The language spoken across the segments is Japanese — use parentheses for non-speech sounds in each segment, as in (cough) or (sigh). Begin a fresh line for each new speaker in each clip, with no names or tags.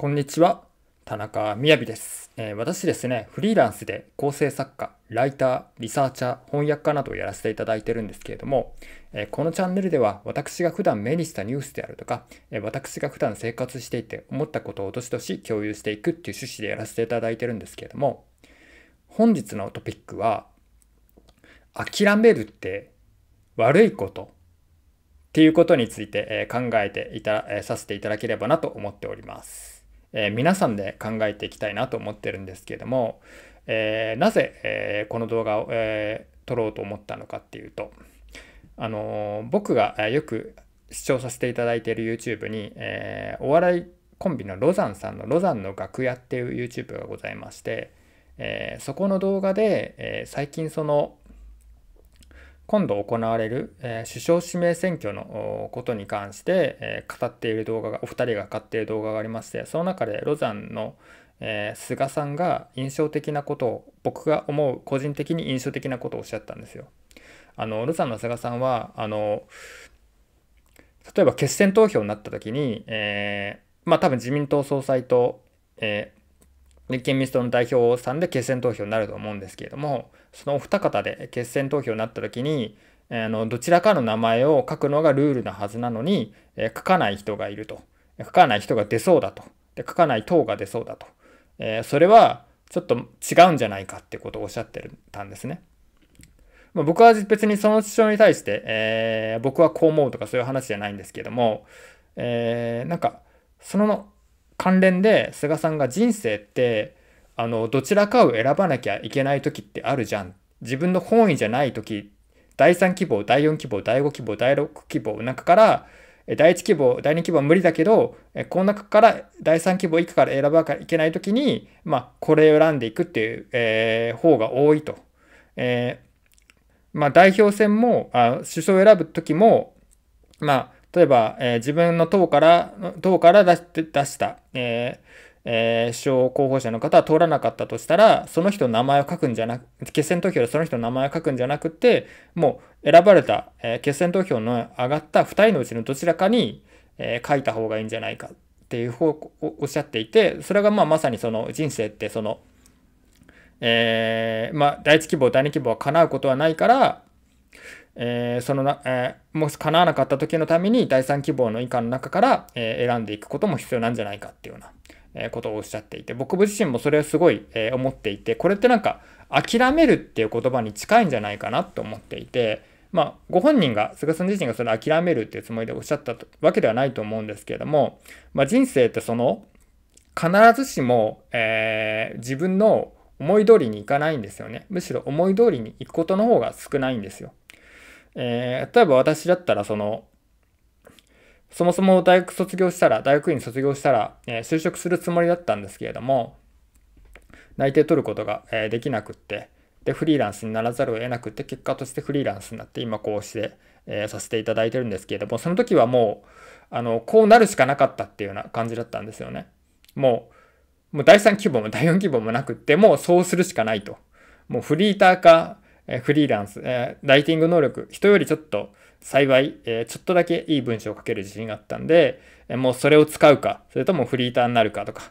こんにちは。田中みやびです、えー、私ですね、フリーランスで構成作家、ライター、リサーチャー、翻訳家などをやらせていただいてるんですけれども、えー、このチャンネルでは私が普段目にしたニュースであるとか、えー、私が普段生活していて思ったことをどしどし共有していくっていう趣旨でやらせていただいてるんですけれども、本日のトピックは、諦めるって悪いことっていうことについて考えていた、させていただければなと思っております。えー、皆さんで考えていきたいなと思ってるんですけども、えー、なぜ、えー、この動画を、え撮ろうと思ったのかっていうと、あの僕がよく視聴させていただいている YouTube に、えお笑いコンビのロザンさんのロザンの楽屋っていう YouTube がございまして、えそこの動画で、え最近その今度行われる、えー、首相指名選挙のことに関して、えー、語っている動画が、お二人が語っている動画がありまして、その中でロザンの、えー、菅さんが印象的なことを、僕が思う個人的に印象的なことをおっしゃったんですよ。あの、ロザンの菅さんは、あの、例えば決選投票になった時に、えー、まあ多分自民党総裁と、え立憲民主党の代表さんで決選投票になると思うんですけれども、そのお二方で決選投票になった時に、あのどちらかの名前を書くのがルールなはずなのに、え書かない人がいると。書かない人が出そうだと。で書かない党が出そうだと。えそれはちょっと違うんじゃないかってことをおっしゃってたんですね。まあ、僕は別にその主張に対して、えー、僕はこう思うとかそういう話じゃないんですけども、えー、なんかその関連で菅さんが人生ってあのどちらかを選ばなきゃいけない時ってあるじゃん自分の本意じゃない時第3希望第4希望第5希望第6希望の中から第1希望第2希望は無理だけどこの中から第3希望以下から選ばなきゃいけない時に、まあ、これを選んでいくっていう、えー、方が多いと。えーまあ、代表選もあ首相を選ぶ時も、まあ例えば、えー、自分の党から、党から出した、えーえー、首相候補者の方は通らなかったとしたら、その人の名前を書くんじゃなく、決選投票でその人の名前を書くんじゃなくて、もう選ばれた、えー、決選投票の上がった2人のうちのどちらかに、えー、書いた方がいいんじゃないかっていう方をおっしゃっていて、それがまあまさにその人生ってその、えー、まあ、第一希望、第二希望は叶うことはないから、えー、そのな、えー、もし叶わなかった時のために第3希望の以下の中から、えー、選んでいくことも必要なんじゃないかっていうような、えことをおっしゃっていて、僕自身もそれをすごい、え思っていて、これってなんか、諦めるっていう言葉に近いんじゃないかなと思っていて、まあ、ご本人が、菅さん自身がそれ諦めるっていうつもりでおっしゃったわけではないと思うんですけれども、まあ、人生ってその、必ずしも、え自分の思い通りにいかないんですよね。むしろ思い通りにいくことの方が少ないんですよ。えー、例えば私だったらその、そもそも大学卒業したら、大学院卒業したら、えー、就職するつもりだったんですけれども、内定取ることが、えー、できなくって、で、フリーランスにならざるを得なくって、結果としてフリーランスになって、今こうして、えー、させていただいてるんですけれども、その時はもう、あの、こうなるしかなかったっていうような感じだったんですよね。もう、もう第3規模も第4規模もなくって、もうそうするしかないと。もうフリーターか、えフリーランス、えライティング能力、人よりちょっと幸い、えちょっとだけいい文章を書ける自信があったんで、えもうそれを使うか、それともフリーターになるかとか、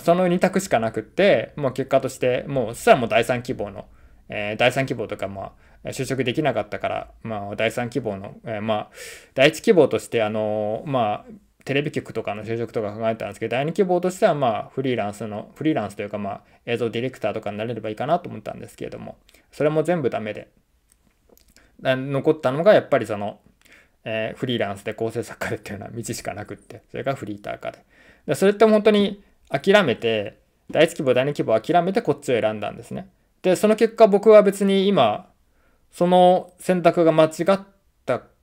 その2択しかなくって、もう結果として、もうそしたらもう第3希望の、え第3希望とか、まあ、就職できなかったから、まあ、第3希望の、えまあ、第1希望として、あのまあ、テレビ局とかの就職とか考えたんですけど、第2希望としてはまあフリーランスの、フリーランスというかまあ映像ディレクターとかになれればいいかなと思ったんですけれども、それも全部ダメで、残ったのがやっぱりその、えー、フリーランスで構成作家でっていうのは道しかなくって、それがフリーター化で。でそれって本当に諦めて、第1希望、第2希望諦めてこっちを選んだんですね。で、その結果僕は別に今、その選択が間違っ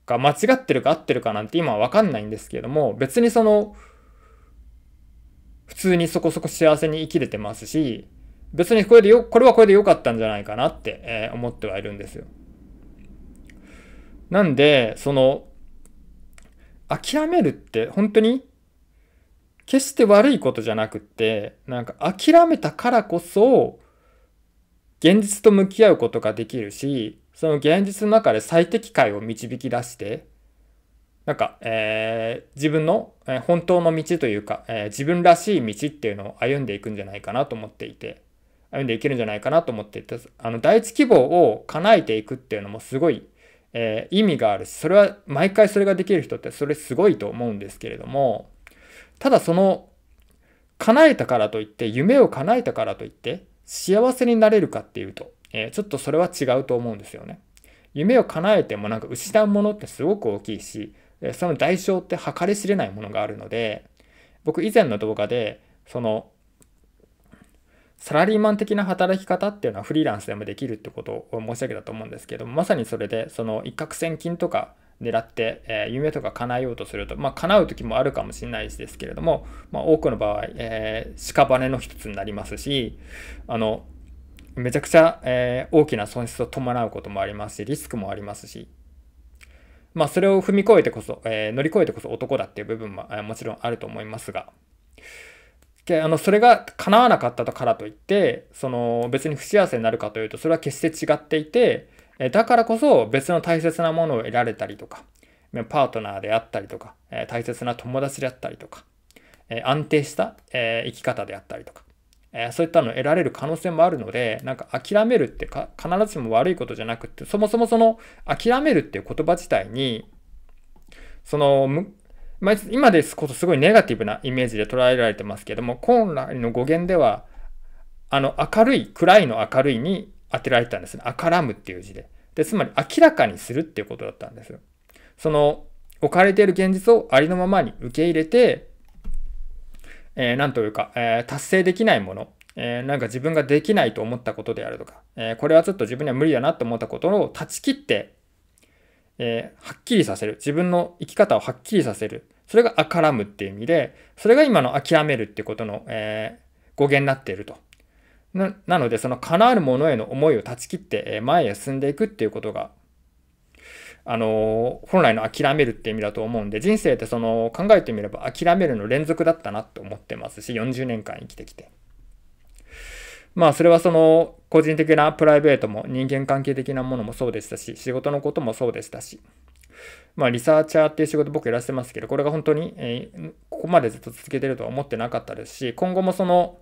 が間違ってるか合ってるかなんて今はわかんないんですけれども、別にその、普通にそこそこ幸せに生きれてますし、別にこれでよ、これはこれで良かったんじゃないかなって、え思ってはいるんですよ。なんで、その、諦めるって本当に決して悪いことじゃなくって、なんか諦めたからこそ、現実と向き合うことができるし、その現実の中で最適解を導き出してなんか、えー、自分の、え本当の道というか、えー、自分らしい道っていうのを歩んでいくんじゃないかなと思っていて歩んでいけるんじゃないかなと思っていてあの第一希望を叶えていくっていうのもすごい、えー、意味があるしそれは毎回それができる人ってそれすごいと思うんですけれどもただその叶えたからといって夢を叶えたからといって幸せになれるかっていうとえー、ちょっとそれは違うと思うんですよね。夢を叶えてもなんか失うものってすごく大きいし、その代償って計り知れないものがあるので、僕以前の動画で、その、サラリーマン的な働き方っていうのはフリーランスでもできるってことを申し上げたと思うんですけどまさにそれで、その一攫千金とか狙って、えー、夢とか叶えようとすると、まあ、叶う時もあるかもしれないですけれども、まあ、多くの場合、えー、屍の一つになりますし、あの、めちゃくちゃ、えー、大きな損失を伴うこともありますし、リスクもありますし、まあ、それを踏み越えてこそ、えー、乗り越えてこそ男だっていう部分も、えー、もちろんあると思いますが、あのそれが叶わなかったからといってその別に不幸せになるかというとそれは決して違っていてだからこそ別の大切なものを得られたりとかパートナーであったりとか大切な友達であったりとか安定した生き方であったりとかえそういったのを得られる可能性もあるので、なんか諦めるって必ずしも悪いことじゃなくって、そもそもその諦めるっていう言葉自体に、その、まあ、今ですことすごいネガティブなイメージで捉えられてますけども、本来の語源では、あの、明るい、暗いの明るいに当てられたんですね。明らむっていう字で。で、つまり明らかにするっていうことだったんですよ。その、置かれている現実をありのままに受け入れて、えー、なんというか、えー、達成できないもの、えー、なんか自分ができないと思ったことであるとか、えこれはちょっと自分には無理だなと思ったことを断ち切って、えはっきりさせる。自分の生き方をはっきりさせる。それがあからむっていう意味で、それが今の諦めるってことの、え語源になっていると。なので、その叶わるものへの思いを断ち切って前へ進んでいくっていうことがあの本来の諦めるって意味だと思うんで人生ってその考えてみれば諦めるの連続だったなと思ってますし40年間生きてきてまあそれはその個人的なプライベートも人間関係的なものもそうでしたし仕事のこともそうでしたしまあリサーチャーっていう仕事僕やらせてますけどこれが本当に、えここまでずっと続けてるとは思ってなかったですし今後もその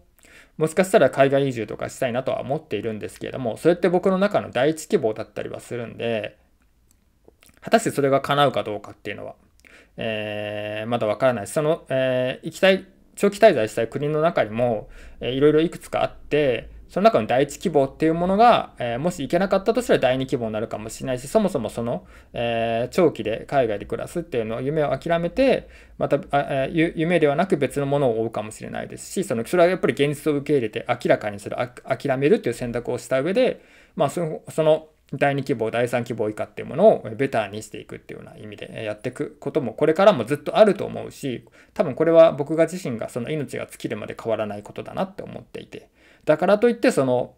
もしかしたら海外移住とかしたいなとは思っているんですけれどもそれって僕の中の第一希望だったりはするんで果たしてそれが叶うかどうかっていうのは、えー、まだわからないその、えー、行きたい長期滞在したい国の中にも、えー、いろいろいくつかあってその中の第一希望っていうものが、えー、もし行けなかったとしたら第二希望になるかもしれないしそもそもその、えー、長期で海外で暮らすっていうのを夢を諦めてまたあ、えー、夢ではなく別のものを追うかもしれないですしそのそれはやっぱり現実を受け入れて明らかにする諦めるっていう選択をした上で、まあ、そのその第2希望、第3希望以下っていうものをベターにしていくっていうような意味でやっていくこともこれからもずっとあると思うし、多分これは僕が自身がその命が尽きるまで変わらないことだなって思っていて、だからといってその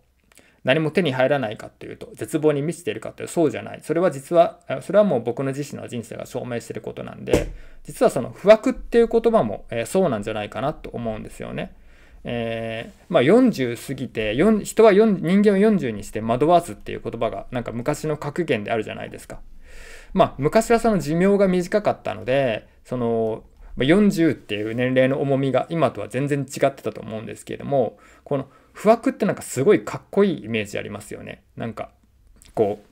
何も手に入らないかっていうと、絶望に満ちているかっていうそうじゃない。それは実は、それはもう僕の自身の人生が証明してることなんで、実はその不惑っていう言葉もそうなんじゃないかなと思うんですよね。えー、まあ、40過ぎて人は人間を40にして惑わすっていう言葉がなんか昔の格言であるじゃないですか。まあ、昔はその寿命が短かったのでその40っていう年齢の重みが今とは全然違ってたと思うんですけれどもこの不惑ってなんかすごいかっこいいイメージありますよね。なんかこう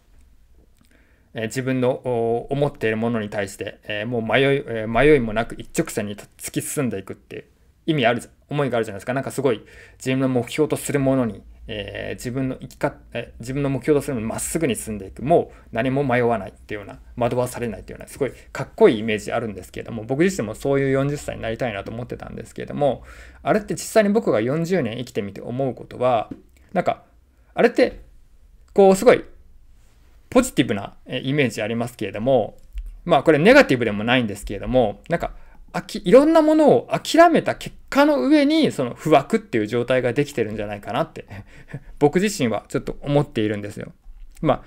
え自分の思っているものに対して、えもう迷い,、え迷いもなく一直線に突き進んでいくっていう意味あるじゃん思いがあるじゃないですか。なんかすごい自分の目標とするものに、えー、自分の生き方、え自分の目標とするものにまっすぐに進んでいく。もう何も迷わないっていうような、惑わされないっていうような、すごいかっこいいイメージあるんですけれども、僕自身もそういう40歳になりたいなと思ってたんですけれども、あれって実際に僕が40年生きてみて思うことは、なんか、あれって、こうすごいポジティブなイメージありますけれども、まあこれネガティブでもないんですけれども、なんかあきいろんなものを諦めた結果の上にその不惑っていう状態ができてるんじゃないかなって (laughs) 僕自身はちょっと思っているんですよ。ま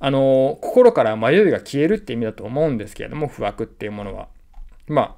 ああのー、心から迷いが消えるって意味だと思うんですけれども不惑っていうものは。ま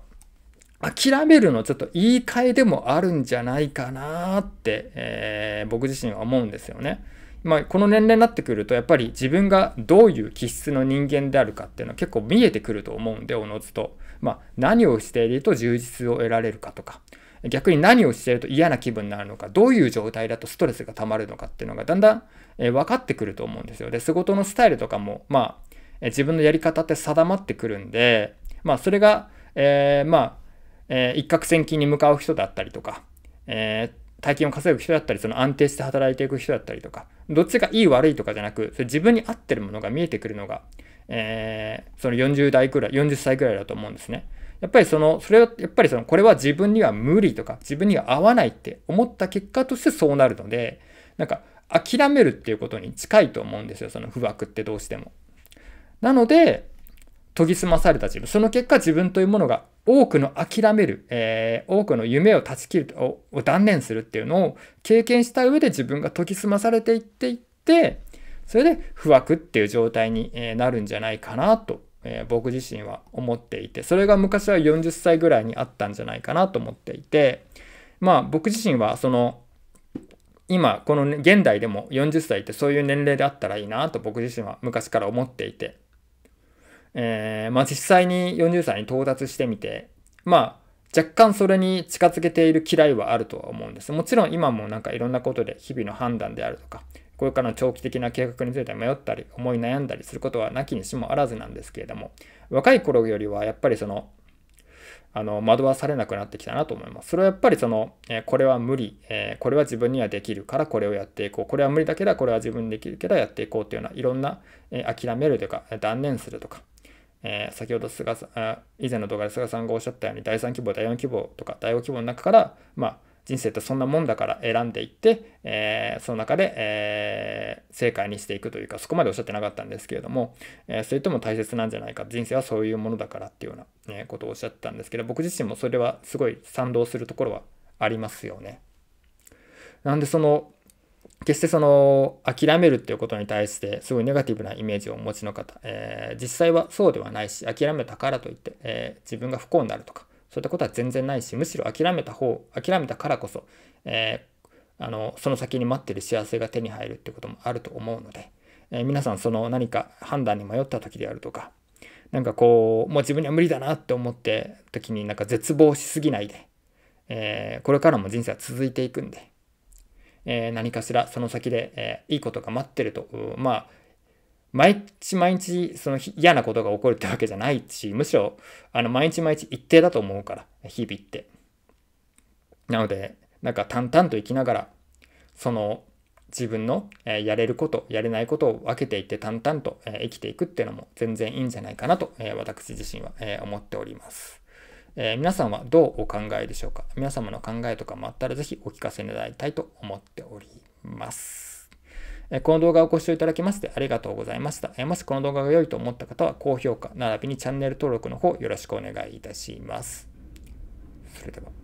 あ諦めるのちょっと言い換えでもあるんじゃないかなって、えー、僕自身は思うんですよね。まあ、この年齢になってくるとやっぱり自分がどういう気質の人間であるかっていうのは結構見えてくると思うんでおのずと。まあ、何をしていると充実を得られるかとか、逆に何をしていると嫌な気分になるのか、どういう状態だとストレスが溜まるのかっていうのがだんだん、え分かってくると思うんですよ。で、仕事のスタイルとかも、まあ、え自分のやり方って定まってくるんで、まあ、それが、えー、まあ、えー、一攫千金に向かう人だったりとか、えー大金を稼ぐ人だったり、その安定して働いていく人だったりとか、どっちがいい悪いとかじゃなく、それ自分に合ってるものが見えてくるのが、えー、その40代くらい、40歳くらいだと思うんですね。やっぱりその、それは、やっぱりその、これは自分には無理とか、自分には合わないって思った結果としてそうなるので、なんか、諦めるっていうことに近いと思うんですよ、その不惑ってどうしても。なので、研ぎ澄まされた自分、その結果自分というものが多くの諦める、えー、多くの夢を断ち切るを断念するっていうのを経験した上で自分が研ぎ澄まされていっていって、それで不惑っていう状態になるんじゃないかなと、え僕自身は思っていて、それが昔は40歳ぐらいにあったんじゃないかなと思っていて、まあ僕自身はその今この現代でも40歳ってそういう年齢であったらいいなと僕自身は昔から思っていて、えー、まあ実際に40歳に到達してみて、まあ若干それに近づけている嫌いはあるとは思うんです。もちろん今もなんかいろんなことで日々の判断であるとか、これからの長期的な計画について迷ったり、思い悩んだりすることはなきにしもあらずなんですけれども、若い頃よりはやっぱりその、あの、惑わされなくなってきたなと思います。それはやっぱりその、えー、これは無理、えー、これは自分にはできるからこれをやっていこう、これは無理だけど、これは自分にできるけどやっていこうというような、いろんな、えー、諦めるというか、断念するとか、え先ほど菅さん、以前の動画で菅さんがおっしゃったように、第3希望、第4希望とか、第5希望の中から、まあ、人生ってそんなもんだから選んでいって、えー、その中で、えー、正解にしていくというか、そこまでおっしゃってなかったんですけれども、えー、それとも大切なんじゃないか、人生はそういうものだからっていうような、ね、ことをおっしゃってたんですけど、僕自身もそれはすごい賛同するところはありますよね。なんでその、決してその諦めるっていうことに対してすごいネガティブなイメージをお持ちの方、えー、実際はそうではないし諦めたからといって、えー、自分が不幸になるとか、そういったことは全然ないし、むしろ諦めた方、諦めたからこそ、えー、あのその先に待ってる幸せが手に入るってこともあると思うので、えー、皆さんその何か判断に迷った時であるとか、なんかこう、もう自分には無理だなって思って時になんか絶望しすぎないで、えー、これからも人生は続いていくんで、えー、何かしらその先で、えー、いいことが待ってると、まあ、毎日毎日その嫌なことが起こるってわけじゃないし、むしろあの毎日毎日一定だと思うから、日々って。なので、なんか淡々と生きながら、その自分のやれること、やれないことを分けていって淡々と生きていくっていうのも全然いいんじゃないかなと私自身は思っております。え皆さんはどうお考えでしょうか皆様の考えとかもあったらぜひお聞かせ願いたいと思っております。この動画をご視聴いただきましてありがとうございました。もしこの動画が良いと思った方は高評価並びにチャンネル登録の方よろしくお願いいたします。それでは。